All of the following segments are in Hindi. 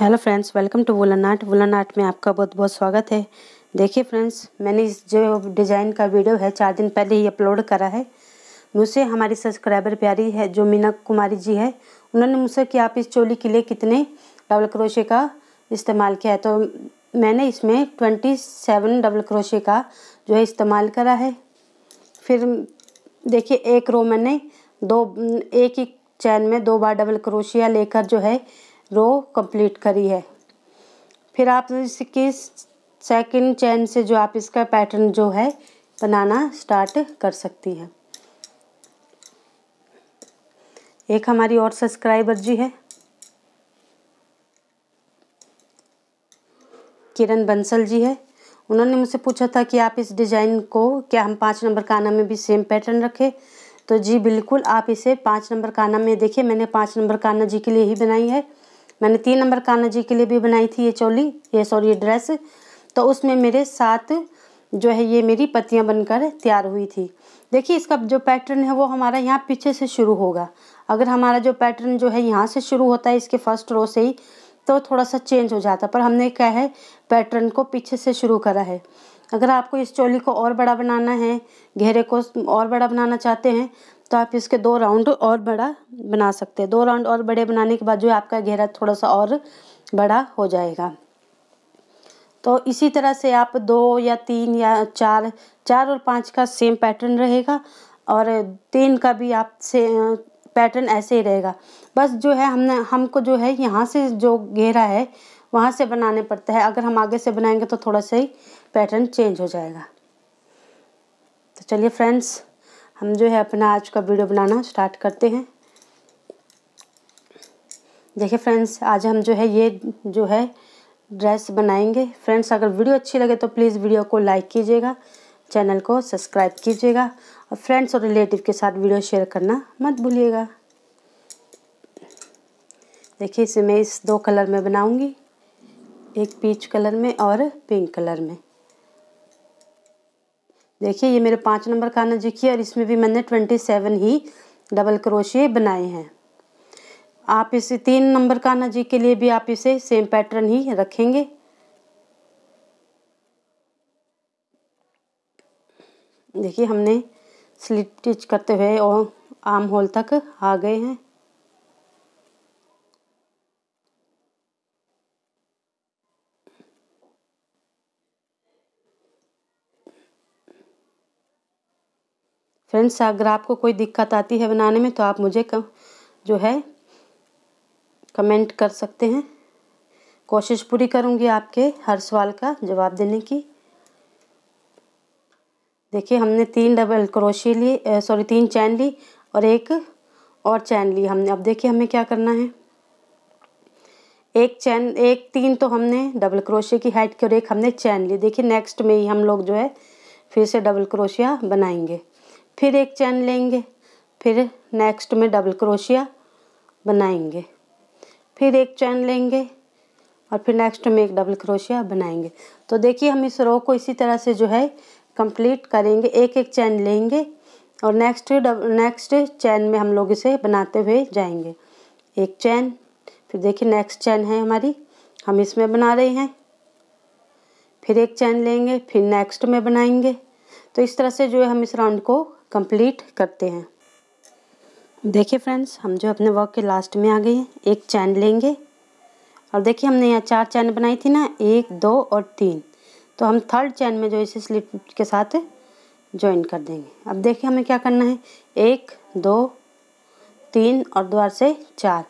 hello friends welcome to woollen art woollen art में आपका बहुत बहुत स्वागत है देखिए फ्रेंड्स मैंने इस जो डिज़ाइन का वीडियो है चार दिन पहले ही अपलोड करा है मुझसे हमारी सब्सक्राइबर प्यारी है जो मीना कुमारी जी है उन्होंने मुझसे कि आप इस चोली के लिए कितने डबल क्रोशे का इस्तेमाल किया है तो मैंने इसमें ट्वेंटी सेवन डबल क्रोशे का जो है इस्तेमाल करा है फिर देखिए एक रो मैंने दो एक ही चैन में दो बार डबल क्रोशिया लेकर जो है रो कंप्लीट करी है फिर आप इसके सेकंड चैन से जो आप इसका पैटर्न जो है बनाना स्टार्ट कर सकती हैं एक हमारी और सब्सक्राइबर जी है किरण बंसल जी है उन्होंने मुझसे पूछा था कि आप इस डिज़ाइन को क्या हम पाँच नंबर काना में भी सेम पैटर्न रखें तो जी बिल्कुल आप इसे पाँच नंबर काना में देखिए मैंने पाँच नंबर काना जी के लिए ही बनाई है मैंने तीन नंबर कान्हा जी के लिए भी बनाई थी ये चोली ये सॉरी ये ड्रेस तो उसमें मेरे साथ जो है ये मेरी पत्तियाँ बनकर तैयार हुई थी देखिए इसका जो पैटर्न है वो हमारा यहाँ पीछे से शुरू होगा अगर हमारा जो पैटर्न जो है यहाँ से शुरू होता है इसके फर्स्ट रो से ही तो थोड़ा सा चेंज हो जाता पर हमने क्या है पैटर्न को पीछे से शुरू करा है अगर आपको इस चोली को और बड़ा बनाना है घेरे को और बड़ा बनाना चाहते हैं तो आप इसके दो राउंड और बड़ा बना सकते हैं दो राउंड और बड़े बनाने के बाद जो आपका घेरा थोड़ा सा और बड़ा हो जाएगा तो इसी तरह से आप दो या तीन या चार चार और पाँच का सेम पैटर्न रहेगा और तीन का भी आप से पैटर्न ऐसे ही रहेगा बस जो है हमने हमको जो है यहाँ से जो घेरा है वहाँ से बनाने पड़ता है अगर हम आगे से बनाएंगे तो थोड़ा सा ही पैटर्न चेंज हो जाएगा तो चलिए फ्रेंड्स हम जो है अपना आज का वीडियो बनाना स्टार्ट करते हैं देखिए फ्रेंड्स आज हम जो है ये जो है ड्रेस बनाएंगे फ्रेंड्स अगर वीडियो अच्छी लगे तो प्लीज़ वीडियो को लाइक कीजिएगा चैनल को सब्सक्राइब कीजिएगा और फ्रेंड्स और रिलेटिव के साथ वीडियो शेयर करना मत भूलिएगा देखिए इसे मैं इस दो कलर में बनाऊंगी एक पीच कलर में और पिंक कलर में देखिए ये मेरे पाँच नंबर का आना है और इसमें भी मैंने ट्वेंटी सेवन ही डबल क्रोशिए बनाए हैं आप इसे तीन नंबर का जी के लिए भी आप इसे सेम पैटर्न ही रखेंगे देखिए हमने स्लिप स्टिच करते हुए और आर्म होल तक आ गए हैं फ्रेंड्स अगर आपको कोई दिक्कत आती है बनाने में तो आप मुझे कम जो है कमेंट कर सकते हैं कोशिश पूरी करूँगी आपके हर सवाल का जवाब देने की देखिए हमने तीन डबल क्रोशी ली सॉरी तीन चैन ली और एक और चैन ली हमने अब देखिए हमें क्या करना है एक चैन एक तीन तो हमने डबल क्रोशिया की हाइट की और एक हमने चैन ली देखिए नेक्स्ट में ही हम लोग जो है फिर से डबल क्रोशिया बनाएंगे फिर एक चैन लेंगे फिर नेक्स्ट में डबल क्रोशिया बनाएंगे फिर एक चैन लेंगे और फिर नेक्स्ट में एक डबल क्रोशिया बनाएंगे तो देखिए हम इस रो को इसी तरह से जो है कंप्लीट करेंगे एक एक चैन लेंगे और नेक्स्ट नेक्स्ट चैन में हम लोग इसे बनाते हुए जाएंगे एक चैन फिर देखिए नेक्स्ट चैन है हमारी हम इसमें बना रहे हैं फिर एक चैन लेंगे फिर नेक्स्ट में बनाएंगे तो इस तरह से जो है हम इस राउंड को कंप्लीट करते हैं देखिए फ्रेंड्स हम जो अपने वर्क के लास्ट में आ गए हैं एक चैन लेंगे और देखिए हमने यहाँ चार चैन बनाई थी ना एक दो और तीन तो हम थर्ड चैन में जो इसे स्लिप के साथ ज्वाइन कर देंगे अब देखिए हमें क्या करना है एक दो तीन और द्वार से चार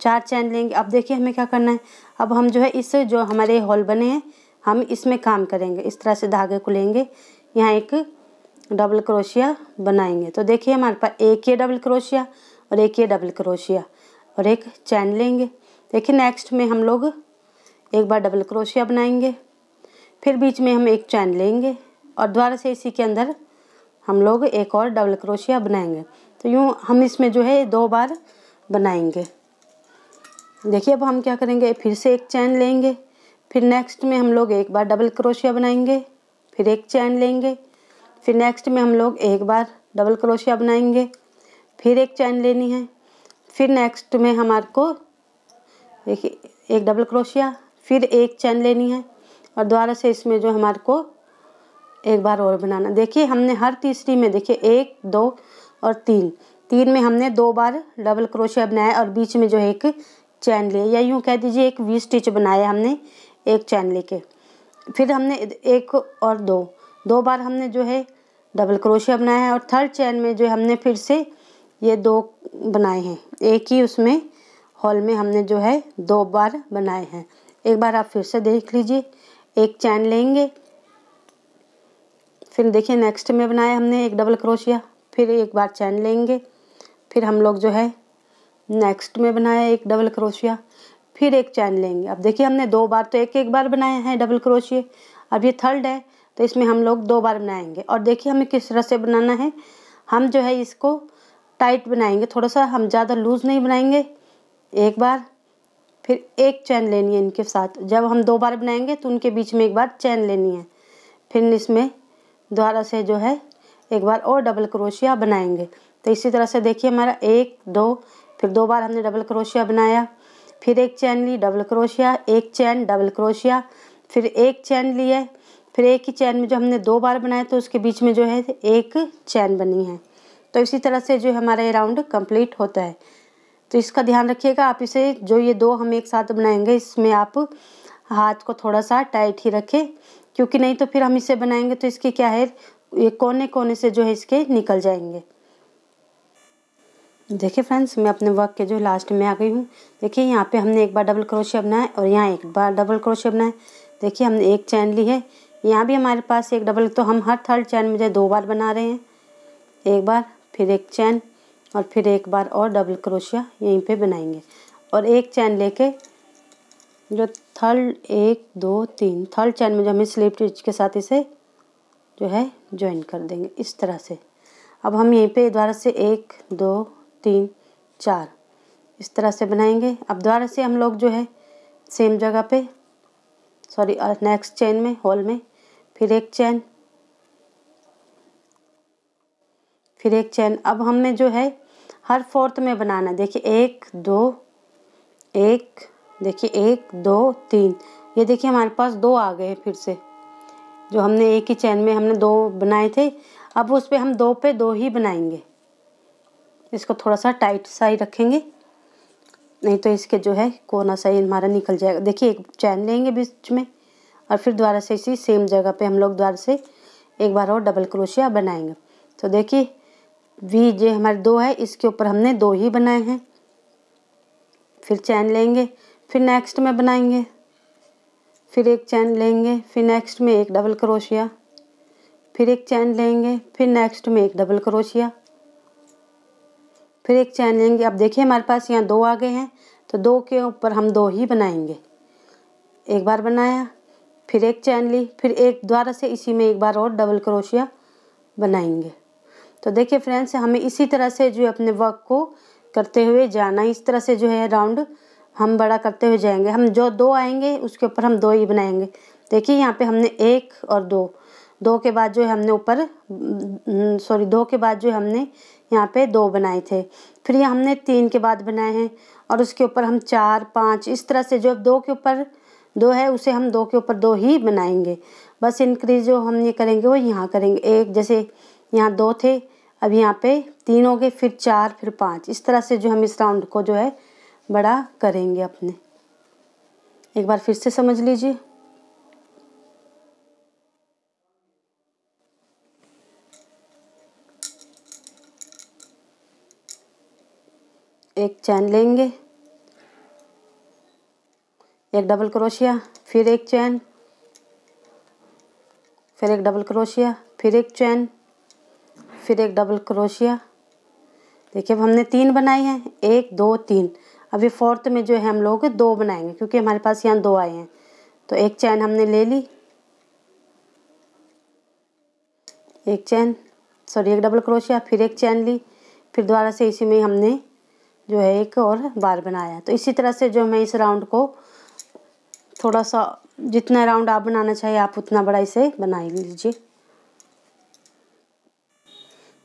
चार चैन लेंगे अब देखिए हमें क्या करना है अब हम जो है इस जो हमारे हॉल बने हैं हम इसमें काम करेंगे इस तरह से धागे को लेंगे यहाँ एक डबल क्रोशिया बनाएंगे तो देखिए हमारे पास एक ये डबल क्रोशिया और एक ये डबल क्रोशिया और एक चैन लेंगे देखिए नेक्स्ट में हम लोग एक बार डबल क्रोशिया बनाएंगे फिर बीच में हम एक चैन लेंगे और दोबारा से इसी के अंदर हम लोग एक और डबल क्रोशिया बनाएंगे तो यूँ हम इसमें जो है दो बार बनाएंगे देखिए अब हम क्या करेंगे फिर से एक चैन लेंगे फिर नेक्स्ट में हम लोग एक बार डबल क्रोशिया बनाएंगे फिर एक चैन लेंगे फिर नेक्स्ट में हम लोग एक बार डबल क्रोशिया बनाएंगे फिर एक चैन लेनी है फिर नेक्स्ट में हमारे को एक एक डबल क्रोशिया फिर एक चैन लेनी है और दोबारा से इसमें जो हमारे को एक बार और बनाना देखिए हमने हर तीसरी में देखिए एक दो और तीन तीन में हमने दो बार डबल क्रोशिया बनाया और बीच में जो एक चैन लिया या यूँ कह दीजिए एक वी स्टिच बनाया हमने एक चैन लेके फिर हमने एक और दो दो बार हमने जो है डबल क्रोशिया बनाया है और थर्ड चैन में जो हमने फिर से ये दो बनाए हैं एक ही उसमें हॉल में हमने जो है दो बार बनाए हैं एक बार आप फिर से देख लीजिए एक चैन लेंगे फिर देखिए नेक्स्ट में बनाया हमने एक डबल क्रोशिया फिर एक बार चैन लेंगे फिर हम लोग जो है नेक्स्ट में बनाया एक डबल क्रोशिया फिर एक चैन लेंगे अब देखिए हमने दो बार तो एक एक बार बनाए हैं डबल क्रोशिया अब ये थर्ड है तो इसमें हम लोग दो बार बनाएंगे और देखिए हमें किस तरह से बनाना है हम जो है इसको टाइट बनाएंगे थोड़ा सा हम ज़्यादा लूज़ नहीं बनाएंगे एक बार फिर एक चैन लेनी है इनके साथ जब हम दो बार बनाएंगे तो उनके बीच में एक बार चैन लेनी है फिर इसमें दोबारा से जो है एक बार और डबल क्रोशिया बनाएंगे तो इसी तरह से देखिए हमारा एक दो फिर दो बार हमने डबल क्रोशिया बनाया फिर एक चैन ली डबल क्रोशिया एक चैन डबल क्रोशिया फिर एक चैन लिए फिर एक ही चैन में जो हमने दो बार बनाया तो उसके बीच में जो है एक चैन बनी है तो इसी तरह से जो हमारा ये राउंड कंप्लीट होता है तो इसका ध्यान रखिएगा आप इसे जो ये दो हम एक साथ बनाएंगे इसमें आप हाथ को थोड़ा सा टाइट ही रखें क्योंकि नहीं तो फिर हम इसे बनाएंगे तो इसके क्या है ये कोने कोने से जो है इसके निकल जाएंगे देखिए फ्रेंड्स मैं अपने वर्क के जो लास्ट में आ गई हूँ देखिए यहाँ पे हमने एक बार डबल क्रोशिया बनाया और यहाँ एक बार डबल क्रोशिया बनाया देखिए हमने एक चैन ली है यहाँ भी हमारे पास एक डबल तो हम हर थर्ड चैन में जो दो बार बना रहे हैं एक बार फिर एक चैन और फिर एक बार और डबल क्रोशिया यहीं पे बनाएंगे और एक चैन लेके जो थर्ड एक दो तीन थर्ड चैन में जो हमें स्लिप स्टिच के साथ इसे जो है ज्वाइन कर देंगे इस तरह से अब हम यहीं पे दोबारा से एक दो तीन चार इस तरह से बनाएंगे अब दोबारा से हम लोग जो है सेम जगह पे सॉरी नेक्स्ट चेन में होल में फिर एक चैन फिर एक चैन अब हमने जो है हर फोर्थ में बनाना है देखिए एक दो एक देखिए एक दो तीन ये देखिए हमारे पास दो आ गए हैं फिर से जो हमने एक ही चैन में हमने दो बनाए थे अब उस पर हम दो पे दो ही बनाएंगे इसको थोड़ा सा टाइट सा ही रखेंगे नहीं तो इसके जो है कोना सही हमारा निकल जाएगा देखिए एक चैन लेंगे बीच में और फिर दोबारा से इसी सेम जगह पे हम लोग दोबारा से एक बार और डबल क्रोशिया बनाएंगे तो देखिए वी जे हमारे दो है इसके ऊपर हमने दो ही बनाए हैं फिर चैन लेंगे फिर नेक्स्ट में बनाएंगे फिर एक चैन लेंगे फिर नेक्स्ट में एक डबल क्रोशिया फिर एक चैन लेंगे फिर नेक्स्ट में एक डबल क्रोशिया फिर एक चैन लेंगे अब देखिए हमारे पास यहाँ दो आ गए हैं तो दो के ऊपर हम दो ही बनाएंगे एक बार बनाया फिर एक चैन ली फिर एक द्वारा से इसी में एक बार और डबल क्रोशिया बनाएंगे तो देखिए फ्रेंड्स हमें इसी तरह से जो है अपने वर्क को करते हुए जाना इस तरह से जो है राउंड हम बड़ा करते हुए जाएंगे हम जो दो आएंगे उसके ऊपर हम दो ही बनाएंगे देखिए यहाँ पे हमने एक और दो दो के बाद जो है हमने ऊपर सॉरी दो के बाद जो है हमने यहाँ पे दो बनाए थे फिर ये हमने तीन के बाद बनाए हैं और उसके ऊपर हम चार पाँच इस तरह से जो दो के ऊपर दो है उसे हम दो के ऊपर दो ही बनाएंगे बस इंक्रीज जो हम ये करेंगे वो यहाँ करेंगे एक जैसे यहाँ दो थे अब यहाँ पे तीन हो गए फिर चार फिर पाँच इस तरह से जो हम इस राउंड को जो है बड़ा करेंगे अपने एक बार फिर से समझ लीजिए एक चैन लेंगे एक डबल क्रोशिया फिर एक चैन फिर एक डबल क्रोशिया फिर एक चैन फिर एक डबल क्रोशिया देखिए अब हमने तीन बनाई हैं एक दो तीन अभी फोर्थ में जो है हम लोग दो बनाएंगे क्योंकि हमारे पास यहाँ दो आए हैं तो एक चैन हमने ले ली एक चैन सॉरी एक डबल क्रोशिया फिर एक चैन ली फिर दोबारा से इसी में हमने जो है एक और बार बनाया तो इसी तरह से जो मैं इस राउंड को थोड़ा सा जितना राउंड आप बनाना चाहिए आप उतना बड़ा इसे बना लीजिए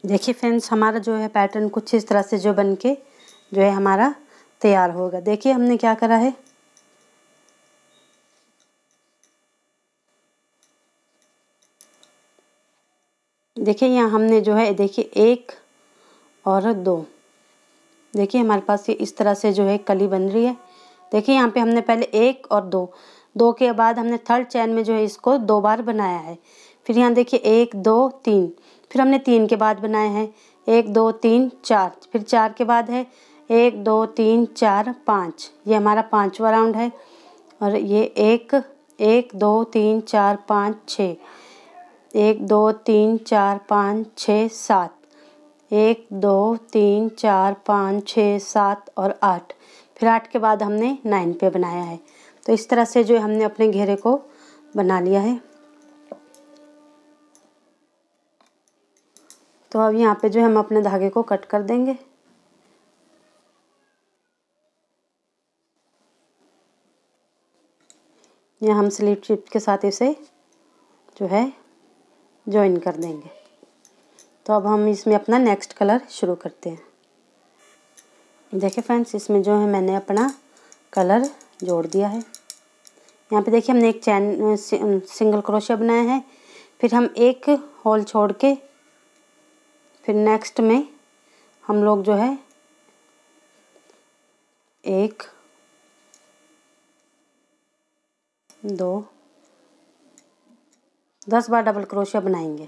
देखिए फ्रेंड्स हमारा जो है पैटर्न कुछ इस तरह से जो बन के जो है हमारा तैयार होगा देखिए हमने क्या करा है देखिए यहाँ हमने जो है देखिए एक और दो देखिए हमारे पास ये इस तरह से जो है कली बन रही है देखिए यहाँ पे हमने पहले एक और दो दो के बाद हमने थर्ड चैन में जो है इसको दो बार बनाया है फिर यहाँ देखिए एक दो तीन फिर हमने तीन के बाद बनाए हैं एक दो तीन चार फिर चार के बाद है एक दो तीन चार पाँच ये हमारा पाँचवा राउंड है और ये एक एक दो तीन चार पाँच छः एक दो तीन चार पाँच छः सात एक दो तीन चार पाँच छः सात और आठ फिर आठ के बाद हमने नाइन पे बनाया है तो इस तरह से जो हमने अपने घेरे को बना लिया है तो अब यहाँ पे जो हम अपने धागे को कट कर देंगे यहाँ हम स्लीप चिप के साथ इसे जो है ज्वाइन कर देंगे तो अब हम इसमें अपना नेक्स्ट कलर शुरू करते हैं देखिए फ्रेंड्स इसमें जो है मैंने अपना कलर जोड़ दिया है यहाँ पे देखिए हमने एक चैन सिंगल क्रोशिया बनाया है फिर हम एक होल छोड़ के फिर नेक्स्ट में हम लोग जो है एक दो दस बार डबल क्रोशिया बनाएंगे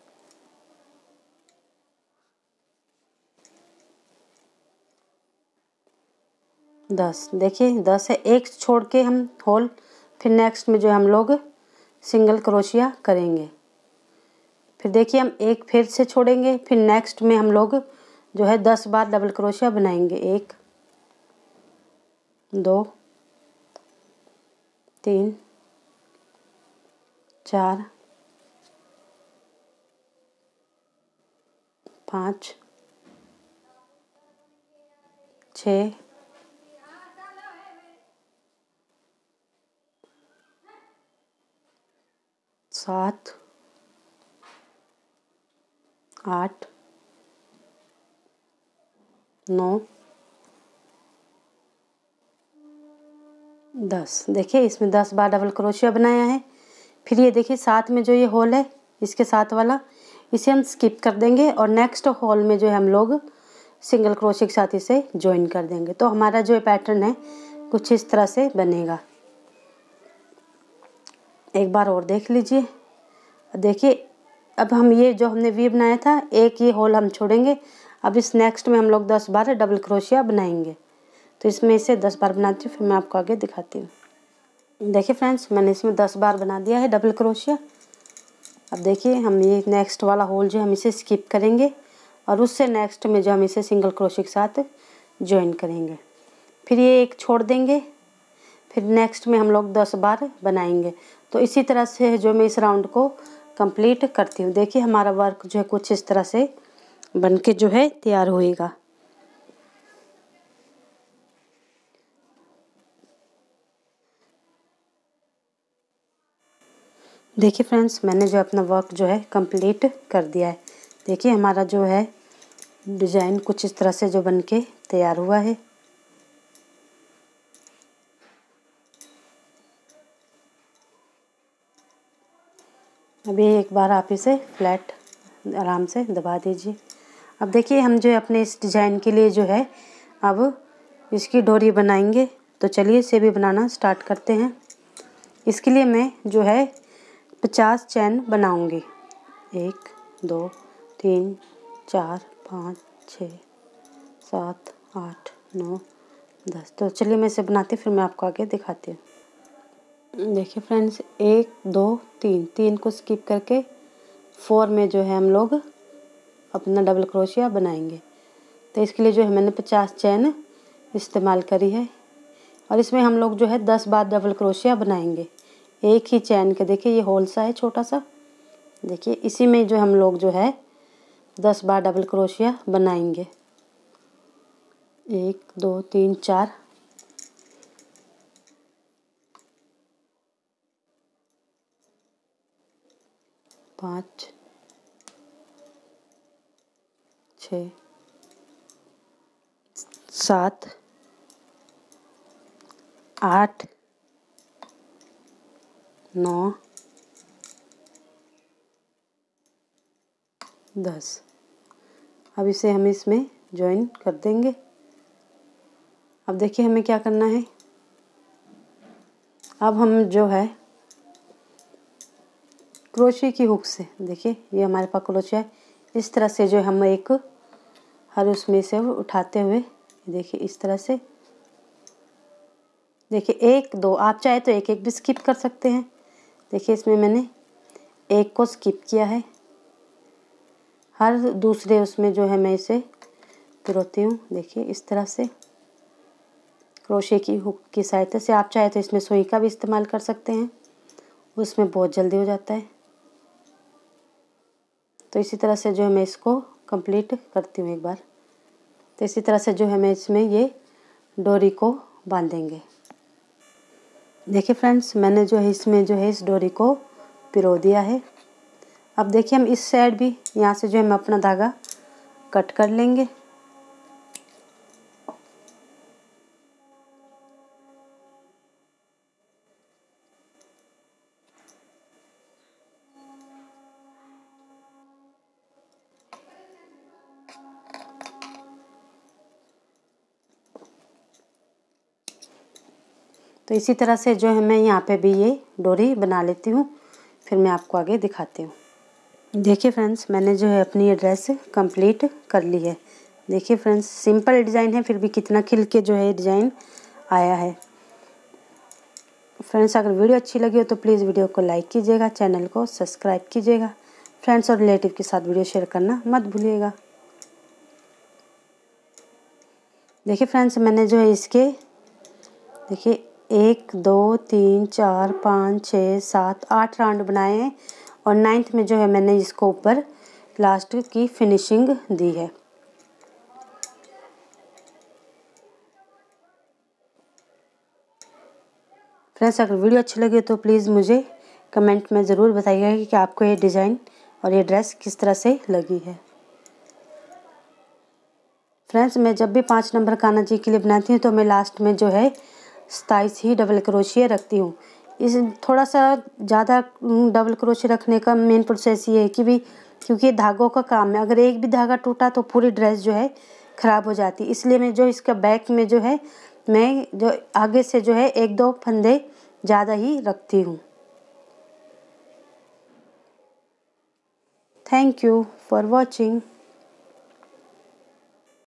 दस देखिए दस है एक छोड़ के हम होल फिर नेक्स्ट में जो हम लोग सिंगल क्रोशिया करेंगे फिर देखिए हम एक फिर से छोड़ेंगे फिर नेक्स्ट में हम लोग जो है दस बार डबल क्रोशिया बनाएंगे एक दो तीन चार पाँच छः सात आठ नौ दस देखिए इसमें दस बार डबल क्रोशिया बनाया है फिर ये देखिए साथ में जो ये होल है इसके साथ वाला इसे हम स्किप कर देंगे और नेक्स्ट होल में जो है हम लोग सिंगल क्रोशिया के साथ इसे ज्वाइन कर देंगे तो हमारा जो ये पैटर्न है कुछ इस तरह से बनेगा एक बार और देख लीजिए देखिए अब हम ये जो हमने वी बनाया था एक ये होल हम छोड़ेंगे अब इस नेक्स्ट में हम लोग दस बार डबल क्रोशिया बनाएंगे तो इसमें इसे दस बार बनाती हूँ फिर मैं आपको आगे दिखाती हूँ देखिए फ्रेंड्स मैंने इसमें दस बार बना दिया है डबल क्रोशिया अब देखिए हम ये नेक्स्ट वाला होल जो हम इसे स्किप करेंगे और उससे नेक्स्ट में जो हम इसे सिंगल क्रोशिया के साथ ज्वाइन करेंगे फिर ये एक छोड़ देंगे फिर नेक्स्ट में हम लोग दस बार बनाएंगे तो इसी तरह से जो मैं इस राउंड को कंप्लीट करती हूँ देखिए हमारा वर्क जो है कुछ इस तरह से बनके जो है तैयार होएगा देखिए फ्रेंड्स मैंने जो अपना वर्क जो है कंप्लीट कर दिया है देखिए हमारा जो है डिज़ाइन कुछ इस तरह से जो बन के तैयार हुआ है अभी एक बार आप इसे फ्लैट आराम से दबा दीजिए अब देखिए हम जो अपने इस डिज़ाइन के लिए जो है अब इसकी डोरी बनाएंगे तो चलिए इसे भी बनाना स्टार्ट करते हैं इसके लिए मैं जो है पचास चैन बनाऊंगी एक दो तीन चार पाँच छ सात आठ नौ दस तो चलिए मैं इसे बनाती फिर मैं आपको आगे दिखाती हूँ देखिए फ्रेंड्स एक दो तीन तीन को स्किप करके फोर में जो है हम लोग अपना डबल क्रोशिया बनाएंगे तो इसके लिए जो है मैंने पचास चैन इस्तेमाल करी है और इसमें हम लोग जो है दस बार डबल क्रोशिया बनाएंगे एक ही चैन के देखिए ये होल सा है छोटा सा देखिए इसी में जो हम लोग जो है दस बार डबल क्रोशिया बनाएंगे एक दो तीन चार पाँच छ सात आठ नौ दस अब इसे हम इसमें ज्वाइन कर देंगे अब देखिए हमें क्या करना है अब हम जो है क्रोशे की हुक से देखिए ये हमारे पास क्रोशे है इस तरह से जो हम एक हर उसमें से उठाते हुए देखिए इस तरह से देखिए एक दो आप चाहे तो एक एक भी स्किप कर सकते हैं देखिए इसमें मैंने एक को स्किप किया है हर दूसरे उसमें जो है मैं इसे पिरोती हूँ देखिए इस तरह से क्रोशे की हुक की सहायता से आप चाहे तो इसमें सुई का भी इस्तेमाल कर सकते हैं उसमें बहुत जल्दी हो जाता है तो इसी तरह से जो है मैं इसको कंप्लीट करती हूँ एक बार तो इसी तरह से जो है मैं इसमें ये डोरी को बांधेंगे देखिए फ्रेंड्स मैंने जो है इसमें जो है इस डोरी को पिरो दिया है अब देखिए हम इस साइड भी यहाँ से जो है हम अपना धागा कट कर लेंगे तो इसी तरह से जो है मैं यहाँ पे भी ये डोरी बना लेती हूँ फिर मैं आपको आगे दिखाती हूँ देखिए फ्रेंड्स मैंने जो है अपनी ये ड्रेस कंप्लीट कर ली है देखिए फ्रेंड्स सिंपल डिज़ाइन है फिर भी कितना खिल के जो है डिज़ाइन आया है फ्रेंड्स अगर वीडियो अच्छी लगी हो तो प्लीज़ वीडियो को लाइक कीजिएगा चैनल को सब्सक्राइब कीजिएगा फ्रेंड्स और रिलेटिव के साथ वीडियो शेयर करना मत भूलिएगा देखिए फ्रेंड्स मैंने जो है इसके देखिए एक दो तीन चार पाँच छः सात आठ राउंड बनाए हैं और नाइन्थ में जो है मैंने इसको ऊपर लास्ट की फिनिशिंग दी है फ्रेंड्स अगर वीडियो अच्छी लगे तो प्लीज़ मुझे कमेंट में ज़रूर बताइएगा कि आपको ये डिज़ाइन और ये ड्रेस किस तरह से लगी है फ्रेंड्स मैं जब भी पाँच नंबर कान्हा जी के लिए बनाती हूँ तो मैं लास्ट में जो है सताईस ही डबल क्रोशिया रखती हूँ इस थोड़ा सा ज़्यादा डबल क्रोशिया रखने का मेन प्रोसेस ये है कि भी क्योंकि धागों का काम है अगर एक भी धागा टूटा तो पूरी ड्रेस जो है ख़राब हो जाती इसलिए मैं जो इसका बैक में जो है मैं जो आगे से जो है एक दो फंदे ज़्यादा ही रखती हूँ थैंक यू फॉर वॉचिंग